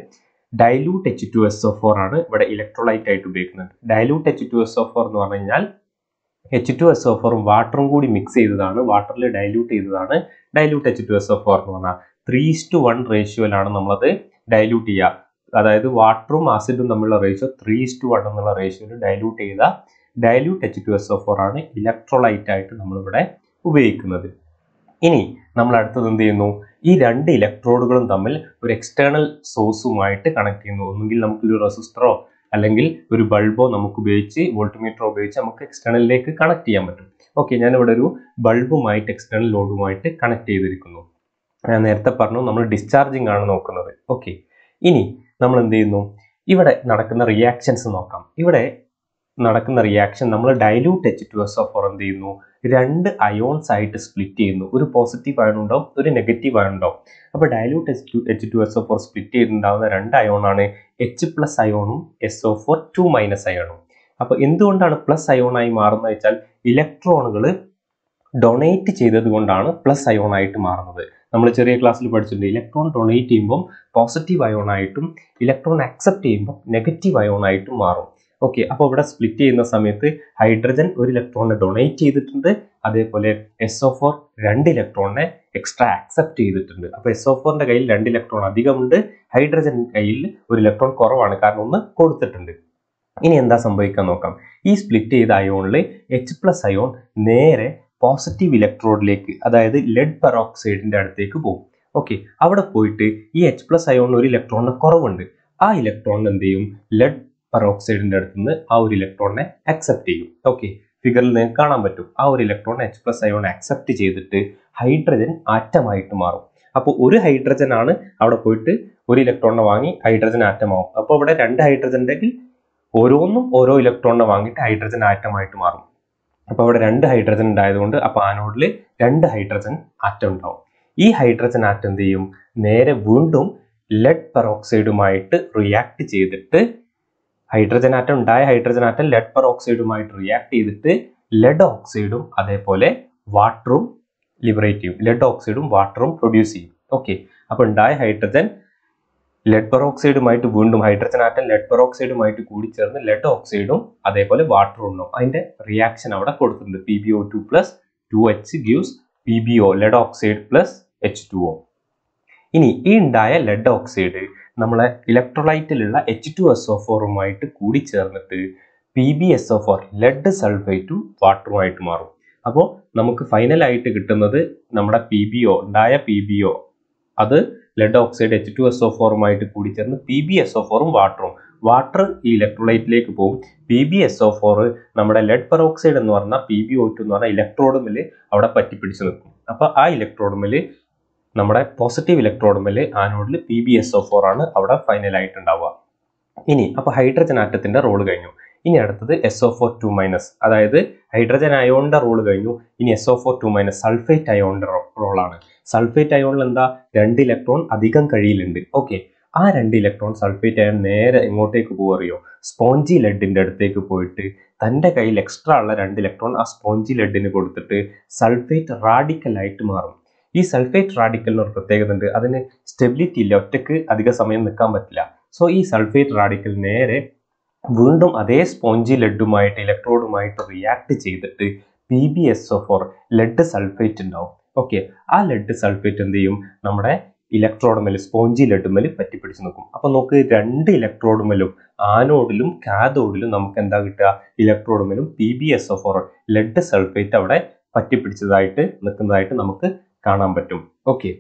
dilute H two S O four ആണ് ഇവിടെ ഇലക്ട്രോലൈറ്റ് ആയിട്ട് ഉപയോഗിക്കുന്നത് dilute H two S O four എന്ന് പറഞ്ഞു കഴിഞ്ഞാൽ എച്ച് ടു എസ് ഒ ഫോറും വാട്ടറും കൂടി മിക്സ് ചെയ്തതാണ് വാട്ടറിൽ ഡൈല്യൂട്ട് ചെയ്തതാണ് dilute H two S O four എന്ന് പറഞ്ഞാൽ ത്രീ ടു വൺ റേഷ്യോയിലാണ് നമ്മളത് ഡൈല്യൂട്ട് ചെയ്യുക അതായത് വാട്ടറും ആസിഡും തമ്മിലുള്ള റേഷ്യോ ത്രീ ടു വൺ എന്നുള്ള റേഷ്യോയിൽ ഡൈല്യൂട്ട് ചെയ്ത dilute H two S O four ആണ് ഇലക്ട്രോലൈറ്റ് ആയിട്ട് നമ്മളിവിടെ ഉപയോഗിക്കുന്നത് ഇനി നമ്മൾ അടുത്തത് എന്ത് ചെയ്യുന്നു ഈ രണ്ട് ഇലക്ട്രോഡുകളും തമ്മിൽ ഒരു എക്സ്റ്റേണൽ സോഴ്സുമായിട്ട് കണക്ട് ചെയ്യുന്നു ഒന്നുകിൽ നമുക്കൊരു റെസിസ്റ്ററോ അല്ലെങ്കിൽ ഒരു ബൾബോ നമുക്ക് ഉപയോഗിച്ച് വോൾട്ട്മീറ്ററോ ഉപയോഗിച്ച് നമുക്ക് എക്സ്റ്റേണലിലേക്ക് കണക്ട് ചെയ്യാൻ പറ്റും ഓക്കെ ഞാനിവിടെ ഒരു ബൾബുമായിട്ട് എക്സ്റ്റേണൽ ലോഡുമായിട്ട് കണക്ട് ചെയ്തിരിക്കുന്നു ഞാൻ നേരത്തെ പറഞ്ഞു നമ്മൾ ഡിസ്ചാർജിങ് ആണ് നോക്കുന്നത് ഓക്കെ ഇനി നമ്മൾ എന്ത് ചെയ്യുന്നു ഇവിടെ നടക്കുന്ന റിയാക്ഷൻസ് നോക്കാം ഇവിടെ നടക്കുന്ന റിയാക്ഷൻ നമ്മൾ dilute H two S of four എന്ത് ചെയ്യുന്നു രണ്ട് അയോൺസ് ആയിട്ട് സ്പ്ലിറ്റ് ചെയ്യുന്നു ഒരു പോസിറ്റീവ് അയോൺ ഉണ്ടാവും ഒരു നെഗറ്റീവ് അയോൺ ഉണ്ടാവും അപ്പോൾ dilute H two H two S O four split ചെയ്തിട്ടുണ്ടാവുന്ന രണ്ട് ആണ് എച്ച് പ്ലസ് അയോണും S O four two minus അയോണും അപ്പോൾ എന്തുകൊണ്ടാണ് പ്ലസ് അയോണായി മാറുന്നത് വെച്ചാൽ ഇലക്ട്രോണുകൾ ഡൊണേറ്റ് ചെയ്തത് കൊണ്ടാണ് പ്ലസ് അയോൺ ആയിട്ട് മാറുന്നത് നമ്മൾ ചെറിയ ക്ലാസ്സിൽ പഠിച്ചിട്ടുണ്ട് ഇലക്ട്രോൺ ഡൊണേറ്റ് ചെയ്യുമ്പോൾ പോസിറ്റീവ് അയോൺ ആയിട്ടും ഇലക്ട്രോൺ അക്സെപ്റ്റ് ചെയ്യുമ്പോൾ നെഗറ്റീവ് അയോൺ ആയിട്ടും മാറും ഓക്കെ അപ്പോൾ ഇവിടെ സ്പ്ലിറ്റ് ചെയ്യുന്ന സമയത്ത് ഹൈഡ്രജൻ ഒരു ഇലക്ട്രോണിനെ ഡൊണേറ്റ് ചെയ്തിട്ടുണ്ട് അതേപോലെ എസ് ഒ ഫോർ രണ്ട് ഇലക്ട്രോണിനെ എക്സ്ട്രാ ആക്സെപ്റ്റ് ചെയ്തിട്ടുണ്ട് അപ്പോൾ എസ് ഒ ഫോറിൻ്റെ കയ്യിൽ രണ്ട് ഇലക്ട്രോൺ അധികമുണ്ട് ഹൈഡ്രജൻ കയ്യിൽ ഒരു ഇലക്ട്രോൺ കുറവാണ് കാരണം ഒന്ന് കൊടുത്തിട്ടുണ്ട് ഇനി എന്താ സംഭവിക്കാൻ നോക്കാം ഈ സ്പ്ലിറ്റ് ചെയ്ത അയോണിൽ എച്ച് പ്ലസ് അയോൺ നേരെ പോസിറ്റീവ് ഇലക്ട്രോഡിലേക്ക് അതായത് ലെഡ് പെറോക്സൈഡിൻ്റെ അടുത്തേക്ക് പോകും ഓക്കെ അവിടെ പോയിട്ട് ഈ എച്ച് പ്ലസ് അയോണിന് ഒരു ഇലക്ട്രോണിന് കുറവുണ്ട് ആ ഇലക്ട്രോണിന് എന്ത് ചെയ്യും ലെഡ് പെറോക്സൈഡിന്റെ നിന്ന് ആ ഒരു ഇലക്ട്രോണിനെ അക്സെപ്റ്റ് ചെയ്യും ഓക്കെ ഫിഗറിൽ നിന്ന് കാണാൻ പറ്റും ആ ഒരു electron H plus ion accept ചെയ്തിട്ട് ഹൈഡ്രജൻ ആറ്റമായിട്ട് മാറും അപ്പോൾ ഒരു ഹൈഡ്രജൻ ആണ് അവിടെ പോയിട്ട് ഒരു ഇലക്ട്രോണിനെ വാങ്ങി ഹൈഡ്രജൻ ആറ്റമാവും അപ്പോൾ അവിടെ രണ്ട് ഹൈഡ്രജൻ ഉണ്ടെങ്കിൽ ഓരോന്നും ഓരോ ഇലക്ട്രോണിനെ വാങ്ങിയിട്ട് ഹൈഡ്രജൻ ആറ്റമായിട്ട് മാറും അപ്പോൾ അവിടെ രണ്ട് ഹൈഡ്രജൻ ഉണ്ടായതുകൊണ്ട് അപ്പോൾ ആനോഡിൽ രണ്ട് ഹൈഡ്രജൻ ആറ്റം ഉണ്ടാവും ഈ ഹൈഡ്രജൻ ആറ്റം എന്ത് ചെയ്യും നേരെ വീണ്ടും ലെഡ് പെറോക്സൈഡുമായിട്ട് റിയാക്ട് ചെയ്തിട്ട് ഹൈഡ്രജൻ ആറ്റം ഉണ്ടായ ഹൈഡ്രജൻ ആറ്റം ലെഡ് ഓക്സൈഡുമായിട്ട് റിയാക്ട് ചെയ്തിട്ട് ലെഡ് ഓക്സൈഡും അതേപോലെ വാട്ടറും ലിബറേറ്റ് ചെയ്യും ലെഡ് ഓക്സൈഡും വാട്ടറും പ്രൊഡ്യൂസ് ചെയ്യും ഓക്കെ അപ്പോൾ ഉണ്ടായ ഹൈഡ്രജൻ ലെഡ് ഓക്സൈഡുമായിട്ട് വീണ്ടും ഹൈഡ്രജൻ ആറ്റം ലെഡ് ഓക്സൈഡുമായിട്ട് കൂടി ചേർന്ന് ലെഡ് ഓക്സൈഡും അതേപോലെ വാട്ടറും ഉണ്ടാവും അതിന്റെ റിയാക്ഷൻ അവിടെ കൊടുത്തിട്ടുണ്ട് P B O two plus two H gives P B O lead oxide plus H two O ഇനി ഈ ഉണ്ടായ ലെഡ് ഓക്സൈഡ് നമ്മളെ ഇലക്ട്രോലൈറ്റിലുള്ള എച്ച് ടു എസ് ഒ ഫോറുമായിട്ട് ചേർന്നിട്ട് P B S O four lead സൾഫേറ്റും വാട്ടറുമായിട്ട് മാറും അപ്പോൾ നമുക്ക് ഫൈനലായിട്ട് കിട്ടുന്നത് നമ്മുടെ പി ബി ഒ ഉണ്ടായ പി ബി ഒ അത് lead oxide H two S O ഫോറുമായിട്ട് ചേർന്ന് പി ബി എസ് ഒ ഫോറും വാട്ടറും വാട്ടർ ഈ ഇലക്ട്രോലൈറ്റിലേക്ക് പോകും P B S O four നമ്മുടെ ലെഡ് പെറോക്സൈഡ് എന്ന് പറഞ്ഞാൽ പി ബി ഒ ടു എന്ന് പറഞ്ഞാൽ ഇലക്ട്രോഡുമിൽ അവിടെ പറ്റിപ്പിടിച്ച് നിൽക്കും അപ്പോൾ ആ ഇലക്ട്രോഡുമിൽ നമ്മുടെ പോസിറ്റീവ് ഇലക്ട്രോണുമല്ലേ ആനോഡിൽ P B S O four ആണ് അവിടെ ഫൈനലായിട്ടുണ്ടാവുക ഇനി അപ്പോൾ ഹൈഡ്രജൻ ആറ്റത്തിന്റെ റോള് കഴിഞ്ഞു ഇനി അടുത്തത് S O four two minus അതായത് ഹൈഡ്രജൻ അയോണിന്റെ റോള് കഴിഞ്ഞു ഇനി S O four two minus sulphate role റോളാണ് സൾഫേറ്റ് അയോണിൽ എന്താ രണ്ട് ഇലക്ട്രോൺ അധികം കഴിയിലുണ്ട് ഓക്കെ ആ രണ്ട് ഇലക്ട്രോൺ സൾഫേറ്റ് അയോൺ നേരെ എങ്ങോട്ടേക്ക് പോവറിയോ സ്പോഞ്ചി ലെഡിന്റെ അടുത്തേക്ക് പോയിട്ട് തൻ്റെ കയ്യിൽ എക്സ്ട്രാ ഉള്ള രണ്ട് ഇലക്ട്രോൺ ആ സ്പോഞ്ചി ലെഡിന് കൊടുത്തിട്ട് സൾഫേറ്റ് റാഡിക്കലായിട്ട് മാറും ഈ സൾഫേറ്റ് റാഡിക്കലിന് ഒരു പ്രത്യേകത ഉണ്ട് അതിന് സ്റ്റെബിലിറ്റി ഇല്ല ഒറ്റക്ക് അധിക സമയം നിൽക്കാൻ പറ്റില്ല സോ ഈ സൾഫേറ്റ് റാഡിക്കൽ നേരെ വീണ്ടും അതേ സ്പോഞ്ചി ലെഡുമായിട്ട് ഇലക്ട്രോഡുമായിട്ട് റിയാക്ട് ചെയ്തിട്ട് P B S O four lead sulphate ഉണ്ടാവും ഓക്കെ ആ ലെഡ് സൾഫേറ്റ് എന്ത് ചെയ്യും നമ്മുടെ ഇലക്ട്രോഡുമേൽ സ്പോഞ്ചി ലഡുമേൽ പറ്റിപ്പിടിച്ച് നോക്കും അപ്പോൾ നമുക്ക് രണ്ട് ഇലക്ട്രോഡുമേലും ആനോഡിലും കാതോഡിലും നമുക്ക് എന്താ കിട്ടുക ഇലക്ട്രോഡുമേലും P B S O four lead sulphate അവിടെ പറ്റിപ്പിടിച്ചതായിട്ട് നിൽക്കുന്നതായിട്ട് നമുക്ക് കാണാൻ പറ്റും ഓക്കെ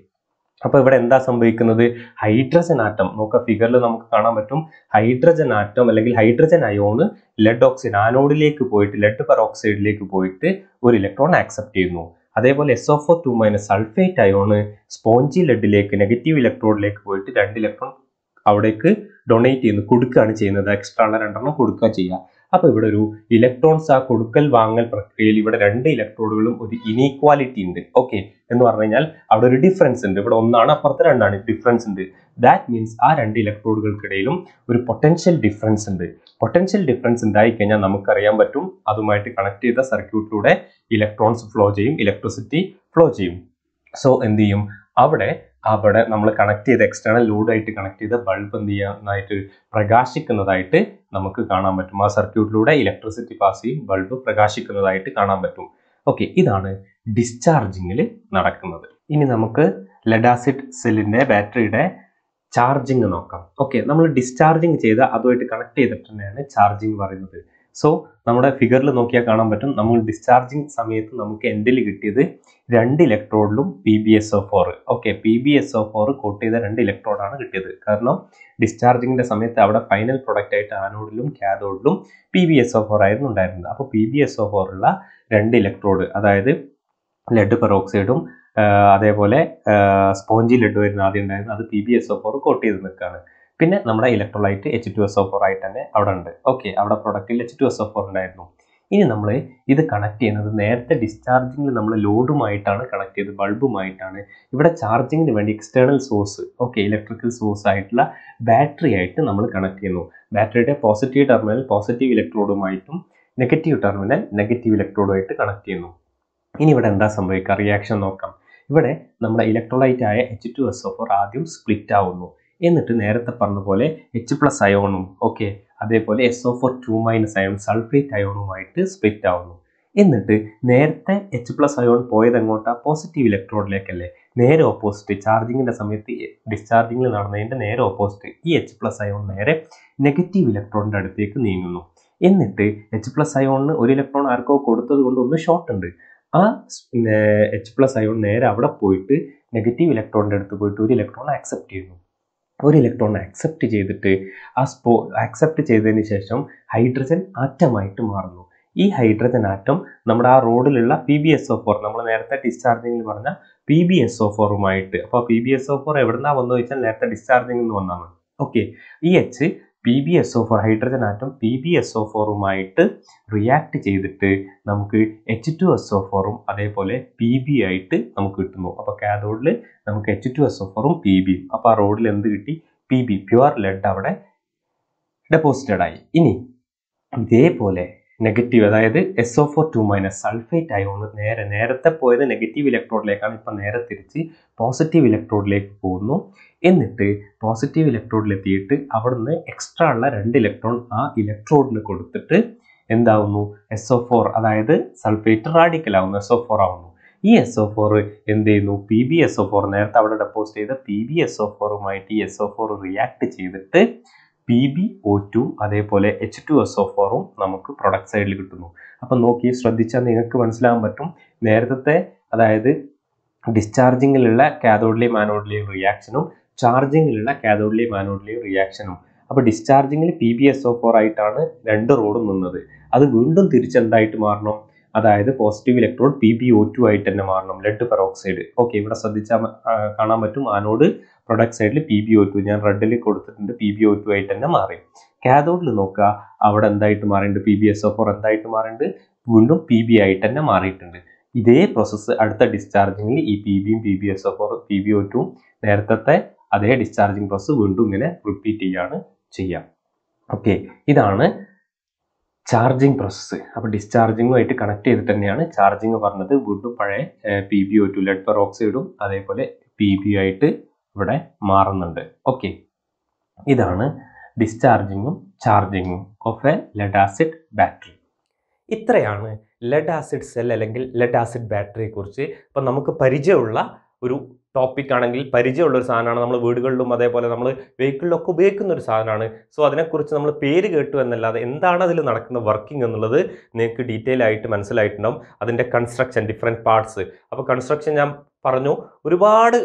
അപ്പോൾ ഇവിടെ എന്താ സംഭവിക്കുന്നത് ഹൈഡ്രജൻ ആറ്റം നോക്കുക ഫിഗറിൽ നമുക്ക് കാണാൻ പറ്റും ഹൈഡ്രജൻ ആറ്റം അല്ലെങ്കിൽ ഹൈഡ്രജൻ അയോണ് ലെഡ് ഓക്സൈഡ് ആനോഡിലേക്ക് പോയിട്ട് ലെഡ് പെറോക്സൈഡിലേക്ക് പോയിട്ട് ഒരു ഇലക്ട്രോൺ ആക്സെപ്റ്റ് ചെയ്യുന്നു അതേപോലെ S of two minus sulphate ion spongy ലെഡിലേക്ക് നെഗറ്റീവ് ഇലക്ട്രോഡിലേക്ക് പോയിട്ട് രണ്ട് ഇലക്ട്രോൺ അവിടേക്ക് ഡൊണേറ്റ് ചെയ്യുന്നു കൊടുക്കുകയാണ് ചെയ്യുന്നത് എക്സ്ട്രാ ഉള്ള രണ്ടെണ്ണം കൊടുക്കുക ചെയ്യുക അപ്പൊ ഇവിടെ ഒരു ഇലക്ട്രോൺസ് ആ കൊടുക്കൽ വാങ്ങൽ പ്രക്രിയയിൽ ഇവിടെ രണ്ട് ഇലക്ട്രോഡുകളും ഒരു ഇനീക്വാലിറ്റി ഉണ്ട് ഓക്കെ എന്ന് പറഞ്ഞു കഴിഞ്ഞാൽ അവിടെ ഒരു ഡിഫറൻസ് ഉണ്ട് ഇവിടെ ഒന്നാണ് അപ്പുറത്ത് രണ്ടാണ് ഡിഫറൻസ് ഉണ്ട് ദാറ്റ് മീൻസ് ആ രണ്ട് ഇലക്ട്രോഡുകൾക്കിടയിലും ഒരു പൊട്ടൻഷ്യൽ ഡിഫറൻസ് ഉണ്ട് പൊട്ടൻഷ്യൽ ഡിഫറൻസ് ഉണ്ടായി കഴിഞ്ഞാൽ നമുക്കറിയാൻ പറ്റും അതുമായിട്ട് കണക്ട് ചെയ്ത സർക്യൂട്ടിലൂടെ ഇലക്ട്രോൺസ് ഫ്ലോ ചെയ്യും ഇലക്ട്രിസിറ്റി ഫ്ലോ ചെയ്യും സോ എന്ത് ചെയ്യും അവിടെ അവിടെ നമ്മൾ കണക്ട് ചെയ്ത എക്സ്റ്റേണൽ ലോഡായിട്ട് കണക്ട് ചെയ്ത ബൾബ് എന്ത് ചെയ്യാനായിട്ട് പ്രകാശിക്കുന്നതായിട്ട് നമുക്ക് കാണാൻ പറ്റും ആ സർക്യൂട്ടിലൂടെ ഇലക്ട്രിസിറ്റി പാസ് ചെയ്യും ബൾബ് പ്രകാശിക്കുന്നതായിട്ട് കാണാൻ പറ്റും ഓക്കെ ഇതാണ് ഡിസ്ചാർജിങ്ങിൽ നടക്കുന്നത് ഇനി നമുക്ക് ലഡാസിഡ് സെല്ലിൻ്റെ ബാറ്ററിയുടെ ചാർജിങ് നോക്കാം ഓക്കെ നമ്മൾ ഡിസ്ചാർജിങ് ചെയ്ത അതുമായിട്ട് കണക്ട് ചെയ്തിട്ട് തന്നെയാണ് ചാർജിങ് പറയുന്നത് സോ നമ്മുടെ ഫിഗറിൽ നോക്കിയാൽ കാണാൻ പറ്റും നമ്മൾ ഡിസ്ചാർജിങ് സമയത്ത് നമുക്ക് എൻഡിൽ കിട്ടിയത് രണ്ട് ഇലക്ട്രോഡിലും P B S O four okay P B S O four coat ചെയ്ത രണ്ട് ഇലക്ട്രോഡാണ് കിട്ടിയത് കാരണം ഡിസ്ചാർജിങ്ങിൻ്റെ സമയത്ത് അവിടെ ഫൈനൽ പ്രൊഡക്റ്റ് ആയിട്ട് ആനോഡിലും കാഥോഡിലും P B S O four ആയിരുന്നു ഉണ്ടായിരുന്നത് അപ്പോൾ പി ബി എസ് ഒ ഉള്ള രണ്ട് ഇലക്ട്രോഡ് അതായത് ലെഡ് പെറോക്സൈഡും അതേപോലെ സ്പോഞ്ചി ലെഡ് വരുന്ന ആദ്യം ഉണ്ടായിരുന്നു അത് P B S O four coat ചെയ്ത് നിൽക്കുകയാണ് പിന്നെ നമ്മുടെ electrolyte H two S O four ആയിട്ട് തന്നെ അവിടെ ഉണ്ട് ഓക്കെ അവിടെ പ്രൊഡക്റ്റിൽ H two S O four ഉണ്ടായിരുന്നു ഇനി നമ്മൾ ഇത് കണക്ട് ചെയ്യുന്നത് നേരത്തെ ഡിസ്ചാർജിങ്ങിൽ നമ്മൾ ലോഡുമായിട്ടാണ് കണക്ട് ചെയ്ത് ബൾബുമായിട്ടാണ് ഇവിടെ ചാർജിങ്ങിന് വേണ്ടി external source okay electrical source ആയിട്ടുള്ള ബാറ്ററി ആയിട്ട് നമ്മൾ കണക്ട് ചെയ്യുന്നു ബാറ്ററിയുടെ പോസിറ്റീവ് ടെർമിനൽ പോസിറ്റീവ് ഇലക്ട്രോഡുമായിട്ടും നെഗറ്റീവ് ടെർമിനൽ നെഗറ്റീവ് ഇലക്ട്രോഡുമായിട്ട് കണക്ട് ചെയ്യുന്നു ഇനി ഇവിടെ എന്താ സംഭവിക്കുക റിയാക്ഷൻ നോക്കാം ഇവിടെ നമ്മുടെ ഇലക്ട്രോലൈറ്റ് ആയ H two S O four ആദ്യം സ്പ്ലിറ്റ് ആവുന്നു എന്നിട്ട് നേരത്തെ പറഞ്ഞ പോലെ എച്ച് പ്ലസ് അയോണും ഓക്കെ അതേപോലെ S O four two minus ion sulphate അയോണുമായിട്ട് സ്പ്ലിറ്റ് ആവുന്നു എന്നിട്ട് നേരത്തെ എച്ച് പ്ലസ് അയോൺ പോയത് എങ്ങോട്ടാ പോസിറ്റീവ് ഇലക്ട്രോഡിലേക്കല്ലേ നേരെ ഓപ്പോസിറ്റ് ചാർജിങ്ങിൻ്റെ സമയത്ത് ഡിസ്ചാർജിങ്ങിൽ നടന്നതിൻ്റെ നേരെ ഓപ്പോസിറ്റ് ഈ എച്ച് പ്ലസ് അയോൺ നേരെ നെഗറ്റീവ് ഇലക്ട്രോണിൻ്റെ അടുത്തേക്ക് നീങ്ങുന്നു എന്നിട്ട് എച്ച് പ്ലസ് അയോണിന് ഒരു ഇലക്ട്രോൺ ആർക്കോ കൊടുത്തത് കൊണ്ട് ഒന്ന് ഷോർട്ട് ഉണ്ട് ആ എച്ച് പ്ലസ് അയോൺ നേരെ അവിടെ പോയിട്ട് നെഗറ്റീവ് ഇലക്ട്രോണിൻ്റെ അടുത്ത് പോയിട്ട് ഒരു ഇലക്ട്രോൺ ആക്സെപ്റ്റ് ചെയ്യുന്നു ഒരു ഇലക്ട്രോൺ അക്സെപ്റ്റ് ചെയ്തിട്ട് ആ സ്പോ അക്സെപ്റ്റ് ചെയ്തതിന് ശേഷം ഹൈഡ്രജൻ ആറ്റമായിട്ട് മാറുന്നു ഈ ഹൈഡ്രജൻ ആറ്റം നമ്മുടെ ആ റോഡിലുള്ള P B S O four നമ്മൾ നേരത്തെ ഡിസ്ചാർജിങ്ങിൽ പറഞ്ഞ പി ബി എസ് ഒ ഫോറുമായിട്ട് അപ്പോൾ P B S O four എവിടുന്നാ വന്നു ചോദിച്ചാൽ നേരത്തെ ഡിസ്ചാർജിങ്ങിൽ നിന്ന് വന്നാണ് ഓക്കെ ഈ H P B S O four hydrogen atom P B S O ഫോറുമായിട്ട് റിയാക്ട് ചെയ്തിട്ട് നമുക്ക് എച്ച് ടു എസ് ഒ ഫോറും അതേപോലെ പി ബി ആയിട്ട് നമുക്ക് കിട്ടുന്നു അപ്പോൾ കാഥോഡിൽ നമുക്ക് എച്ച് ടു എസ് ഒ ഫോറും പി ബിയും അപ്പോൾ ആ റോഡിൽ എന്ത് കിട്ടി പി ബി പ്യുവർ ലെഡ് അവിടെ ഡെപ്പോസിറ്റഡായി ഇനി ഇതേപോലെ നെഗറ്റീവ് അതായത് S O four two minus sulphate ion നേരെ നേരത്തെ പോയത് നെഗറ്റീവ് ഇലക്ട്രോഡിലേക്കാണ് ഇപ്പം നേരെ തിരിച്ച് പോസിറ്റീവ് ഇലക്ട്രോഡിലേക്ക് പോകുന്നു എന്നിട്ട് പോസിറ്റീവ് ഇലക്ട്രോഡിലെത്തിയിട്ട് അവിടുന്ന് എക്സ്ട്രാ ഉള്ള രണ്ട് ഇലക്ട്രോൺ ആ ഇലക്ട്രോഡിന് കൊടുത്തിട്ട് എന്താവുന്നു എസ് ഒ ഫോർ അതായത് സൾഫേറ്റ് റാഡിക്കൽ ആവുന്നു എസ് ഒ ഫോർ ആവുന്നു ഈ എസ് ഒ ഫോർ എന്ത് ചെയ്യുന്നു P B S O four നേരത്തെ അവിടെ ഡെപ്പോസിറ്റ് ചെയ്ത പി ബി എസ് ഒ ഫോറുമായിട്ട് ഈ എസ് ഒ ഫോർ റിയാക്ട് ചെയ്തിട്ട് പി ബി ഒ ടു അതേപോലെ എച്ച് ടു എസ് ഒ ഫോറും നമുക്ക് പ്രൊഡക്റ്റ് സൈഡിൽ കിട്ടുന്നു അപ്പം നോക്കി ശ്രദ്ധിച്ചാൽ നിങ്ങൾക്ക് മനസ്സിലാകാൻ പറ്റും നേരത്തെ അതായത് ഡിസ്ചാർജിങ്ങിലുള്ള കാതോഡിലെയും ആനോഡിലെയും റിയാക്ഷനും ചാർജിങ്ങിലുള്ള കാതോഡിലെയും ആനോഡിലെയും റിയാക്ഷനും അപ്പോൾ ഡിസ്ചാർജിങ്ങിൽ P B S O four ആയിട്ടാണ് രണ്ട് റോഡും നിന്നത് അത് വീണ്ടും തിരിച്ചെന്തായിട്ട് മാറണം അതായത് positive electron P B O two ആയിട്ട് തന്നെ മാറണം ലെഡ് പെറോക്സൈഡ് ഓക്കെ ഇവിടെ ശ്രദ്ധിച്ചാൽ കാണാൻ പറ്റും ആനോഡ് പ്രൊഡക്ട് സൈഡിൽ പി ബി ഒ ടു ഞാൻ റെഡിൽ കൊടുത്തിട്ടുണ്ട് പി ബി ഒ ടു ആയിട്ട് തന്നെ മാറി കാഥോഡിൽ നോക്കുക അവിടെ എന്തായിട്ട് മാറിയിട്ടുണ്ട് P B S O four എന്തായിട്ട് മാറിയിട്ടുണ്ട് വീണ്ടും പി ബി ആയിട്ട് തന്നെ മാറിയിട്ടുണ്ട് ഇതേ പ്രോസസ്സ് അടുത്ത ഡിസ്ചാർജിങ്ങിൽ ഈ പി ബിയും P B S O four P B O two നേരത്തെ അതേ ഡിസ്ചാർജിങ് പ്രോസസ്സ് വീണ്ടും ഇങ്ങനെ റിപ്പീറ്റ് ചെയ്യാണ് ചെയ്യാം ഓക്കെ ഇതാണ് ചാർജിങ് പ്രോസസ്സ് അപ്പോൾ ഡിസ്ചാർജിങ്ങുമായിട്ട് കണക്ട് ചെയ്തിട്ട് തന്നെയാണ് ചാർജിങ് പറഞ്ഞത് വീണ്ടും പഴയ P B O two lead പെർ ഓക്സൈഡും അതേപോലെ പി ബി ആയിട്ട് ഇവിടെ മാറുന്നുണ്ട് ഓക്കെ ഇതാണ് ഡിസ്ചാർജിങ്ങും ചാർജിങ്ങും of a lead acid battery ഇത്രയാണ് ലെഡ് ആസിഡ് സെൽ അല്ലെങ്കിൽ ലെഡ് ആസിഡ് ബാറ്ററിയെക്കുറിച്ച് ഇപ്പം നമുക്ക് പരിചയമുള്ള ഒരു ടോപ്പിക് ആണെങ്കിൽ പരിചയമുള്ള ഒരു സാധനമാണ് നമ്മൾ വീടുകളിലും അതേപോലെ നമ്മൾ വെഹിക്കിളിലൊക്കെ ഉപയോഗിക്കുന്ന ഒരു സാധനമാണ് സോ അതിനെക്കുറിച്ച് നമ്മൾ പേര് കേട്ടു എന്നല്ലാതെ എന്താണ് അതിൽ നടക്കുന്ന വർക്കിംഗ് എന്നുള്ളത് നിങ്ങൾക്ക് ഡീറ്റെയിൽ ആയിട്ട് മനസ്സിലായിട്ടുണ്ടാവും അതിൻ്റെ കൺസ്ട്രക്ഷൻ ഡിഫറെൻറ്റ് പാർട്സ് അപ്പോൾ കൺസ്ട്രക്ഷൻ ഞാൻ പറഞ്ഞു ഒരുപാട്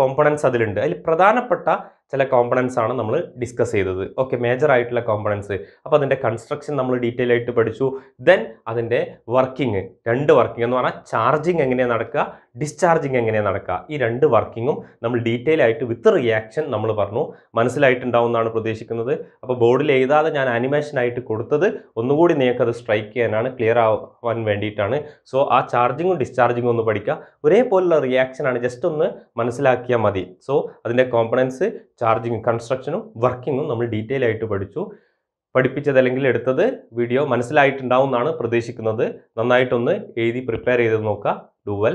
കോമ്പണൻസ് അതിലുണ്ട് അതിൽ പ്രധാനപ്പെട്ട ചില കോമ്പണൻസ് ആണ് നമ്മൾ ഡിസ്കസ് ചെയ്തത് ഓക്കെ മേജർ ആയിട്ടുള്ള കോമ്പണൻസ് അപ്പോൾ അതിൻ്റെ കൺസ്ട്രക്ഷൻ നമ്മൾ ഡീറ്റെയിൽ ആയിട്ട് പഠിച്ചു ദെൻ അതിൻ്റെ വർക്കിംഗ് രണ്ട് വർക്കിംഗ് എന്ന് പറഞ്ഞാൽ ചാർജിങ് എങ്ങനെയാണ് നടക്കുക ഡിസ്ചാർജിങ് എങ്ങനെ നടക്കുക ഈ രണ്ട് വർക്കിങ്ങും നമ്മൾ ഡീറ്റെയിൽ ആയിട്ട് വിത്ത് റിയാക്ഷൻ നമ്മൾ പറഞ്ഞു മനസ്സിലായിട്ടുണ്ടാവുമെന്നാണ് പ്രതീക്ഷിക്കുന്നത് അപ്പോൾ ബോർഡിൽ എഴുതാതെ ഞാൻ ആനിമേഷനായിട്ട് കൊടുത്തത് ഒന്നുകൂടി നിങ്ങൾക്കത് സ്ട്രൈക്ക് ചെയ്യാനാണ് ക്ലിയർ ആവാൻ വേണ്ടിയിട്ടാണ് സോ ആ ചാർജിങ്ങും ഡിസ്ചാർജിങ്ങും ഒന്ന് പഠിക്കുക ഒരേപോലുള്ള റിയാക്ഷനാണ് ജസ്റ്റ് ഒന്ന് മനസ്സിലാക്കിയാൽ മതി സോ അതിൻ്റെ കോമ്പണൻസ് ചാർജിങ് കൺസ്ട്രക്ഷനും വർക്കിങ്ങും നമ്മൾ ഡീറ്റെയിൽ ആയിട്ട് പഠിച്ചു പഠിപ്പിച്ചത് അല്ലെങ്കിൽ എടുത്തത് വീഡിയോ മനസ്സിലായിട്ടുണ്ടാവും എന്നാണ് പ്രതീക്ഷിക്കുന്നത് നന്നായിട്ടൊന്ന് എഴുതി പ്രിപ്പയർ ചെയ്ത് നോക്കുക ഡുവൽ